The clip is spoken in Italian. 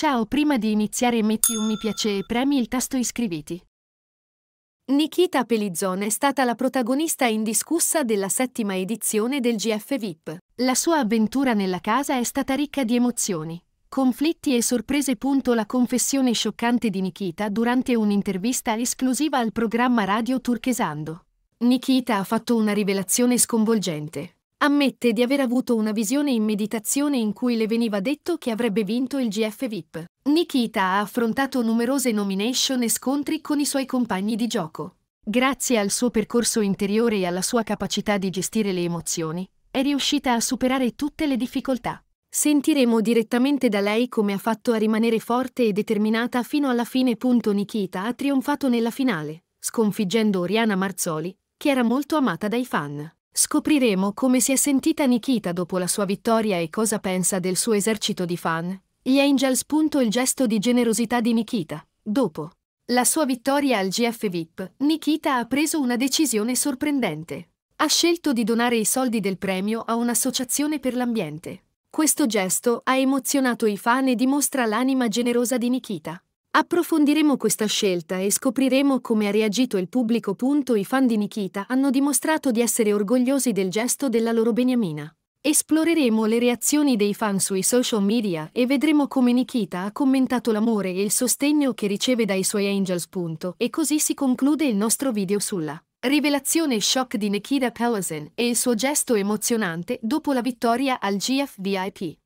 Ciao, prima di iniziare metti un mi piace e premi il tasto iscriviti. Nikita Pelizzone è stata la protagonista indiscussa della settima edizione del GF VIP. La sua avventura nella casa è stata ricca di emozioni, conflitti e sorprese. Punto La confessione scioccante di Nikita durante un'intervista esclusiva al programma radio Turchesando. Nikita ha fatto una rivelazione sconvolgente ammette di aver avuto una visione in meditazione in cui le veniva detto che avrebbe vinto il GF VIP. Nikita ha affrontato numerose nomination e scontri con i suoi compagni di gioco. Grazie al suo percorso interiore e alla sua capacità di gestire le emozioni, è riuscita a superare tutte le difficoltà. Sentiremo direttamente da lei come ha fatto a rimanere forte e determinata fino alla fine. Nikita ha trionfato nella finale, sconfiggendo Oriana Marzoli, che era molto amata dai fan. Scopriremo come si è sentita Nikita dopo la sua vittoria e cosa pensa del suo esercito di fan. Gli Angels. Il gesto di generosità di Nikita. Dopo la sua vittoria al GF VIP, Nikita ha preso una decisione sorprendente. Ha scelto di donare i soldi del premio a un'associazione per l'ambiente. Questo gesto ha emozionato i fan e dimostra l'anima generosa di Nikita. Approfondiremo questa scelta e scopriremo come ha reagito il pubblico. I fan di Nikita hanno dimostrato di essere orgogliosi del gesto della loro beniamina. Esploreremo le reazioni dei fan sui social media e vedremo come Nikita ha commentato l'amore e il sostegno che riceve dai suoi Angels. E così si conclude il nostro video sulla rivelazione shock di Nikita Pelazin e il suo gesto emozionante dopo la vittoria al GF VIP.